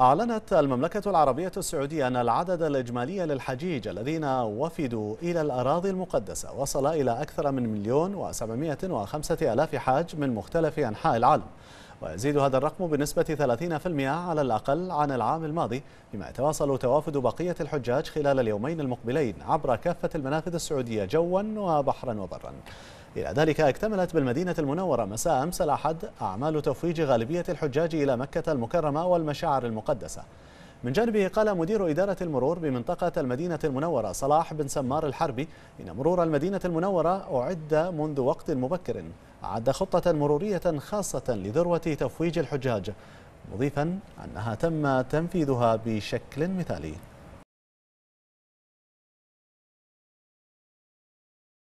أعلنت المملكة العربية السعودية أن العدد الإجمالي للحجيج الذين وفدوا إلى الأراضي المقدسة وصل إلى أكثر من مليون وسبعمائة وخمسة ألاف حاج من مختلف أنحاء العالم ويزيد هذا الرقم بنسبة 30% على الأقل عن العام الماضي بما يتواصل توافد بقية الحجاج خلال اليومين المقبلين عبر كافة المنافذ السعودية جوا وبحرا وبرا إلى ذلك اكتملت بالمدينة المنورة مساء أمس الأحد أعمال تفويج غالبية الحجاج إلى مكة المكرمة والمشاعر المقدسة من جانبه قال مدير إدارة المرور بمنطقة المدينة المنورة صلاح بن سمار الحربي إن مرور المدينة المنورة أعد منذ وقت مبكر عد خطة مرورية خاصة لذروة تفويج الحجاج مضيفا أنها تم تنفيذها بشكل مثالي